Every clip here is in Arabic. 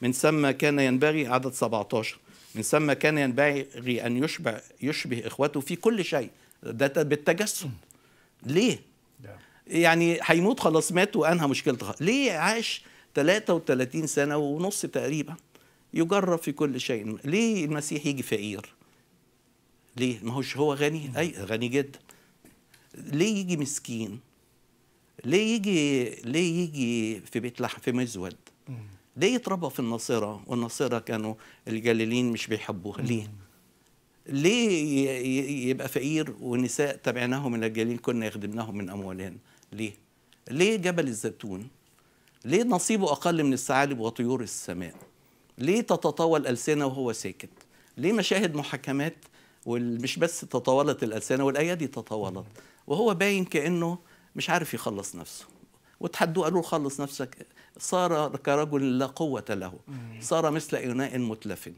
من ثم كان ينبغي عدد 17 من ثم كان ينبغي أن يشبع يشبه إخوته في كل شيء ده بالتجسد ليه؟ يعني هيموت خلاص مات وأنهى مشكلته ليه عاش 33 سنة ونص تقريبا يجرب في كل شيء ليه المسيح يجي فقير ليه ما هوش هو غني أي غني جدا ليه يجي مسكين ليه يجي ليه يجي في بيت لحم في مزود ليه يتربى في الناصرة والناصرة كانوا الجليلين مش بيحبوها ليه ليه يبقى فقير ونساء تبعناه من الجليل كنا يخدمناهم من أموالهن ليه ليه جبل الزيتون ليه نصيبه أقل من الثعالب وطيور السماء ليه تتطاول ألسنة وهو ساكت ليه مشاهد محاكمات ومش بس تطاولت الألسنة والأيادي تطاولت وهو باين كأنه مش عارف يخلص نفسه وتحدوه قالوا خلص نفسك صار كرجل لا قوة له صار مثل إناء متلف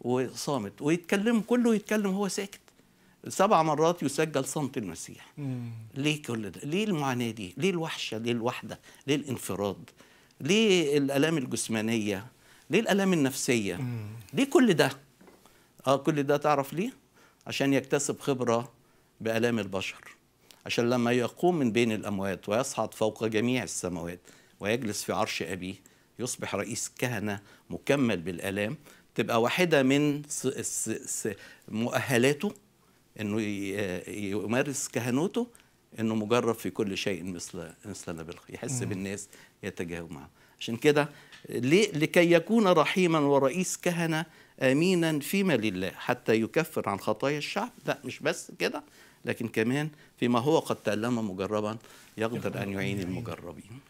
وصامت ويتكلم كله يتكلم هو ساكت سبع مرات يسجل صمت المسيح ليه كل ده ليه المعاناة دي ليه الوحشة ليه الوحدة ليه الانفراد ليه الألام الجسمانية ليه الألام النفسية ليه كل ده اه كل ده تعرف ليه عشان يكتسب خبرة بألام البشر عشان لما يقوم من بين الأموات ويصعد فوق جميع السماوات ويجلس في عرش أبيه يصبح رئيس كهنة مكمل بالآلام تبقى واحدة من مؤهلاته انه يمارس كهنوته انه مجرب في كل شيء مثل مثل بالخير يحس بالناس يتجاوب معه عشان كده لكي يكون رحيما ورئيس كهنه امينا فيما لله حتى يكفر عن خطايا الشعب لا مش بس كده لكن كمان فيما هو قد تألم مجربا يقدر أن يعين المجربين